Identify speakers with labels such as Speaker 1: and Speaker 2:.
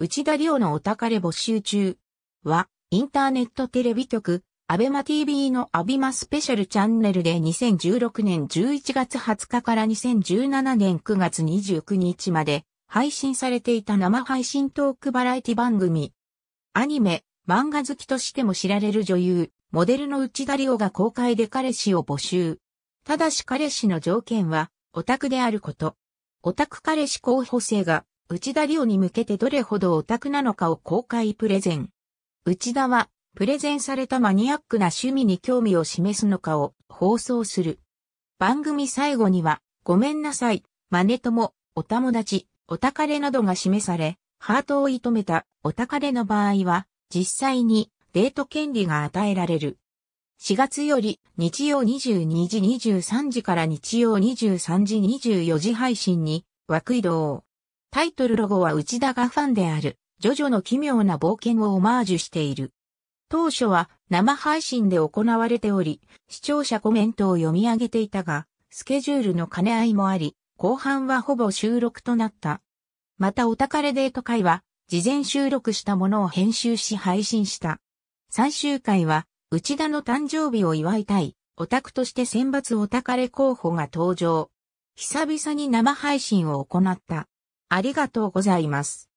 Speaker 1: 内
Speaker 2: 田亮のお宝募集中は、インターネットテレビ局、アベマ TV のアビマスペシャルチャンネルで2016年11月20日から2017年9月29日まで配信されていた生配信トークバラエティ番組。アニメ、漫画好きとしても知られる女優、モデルの内田亮が公開で彼氏を募集。ただし彼氏の条件は、オタクであること。オタク彼氏候補生が内田リオに向けてどれほどオタクなのかを公開プレゼン。内田は、プレゼンされたマニアックな趣味に興味を示すのかを放送する。番組最後には、ごめんなさい、マネとも、お友達、おたかれなどが示され、ハートを射止めたおたかれの場合は、実際にデート権利が与えられる。4月より日曜22時23時から日曜23時24時配信に枠移動。タイトルロゴは内田がファンである、ジョジョの奇妙な冒険をオマージュしている。当初は生配信で行われており、視聴者コメントを読み上げていたが、スケジュールの兼ね合いもあり、後半はほぼ収録となった。またお宝デート会は、事前収録したものを編集し配信した。最終回は、内田の誕生日を祝いたい、オタクとして選抜お宝候補が登場。久々に生配信を行った。ありがとうございます。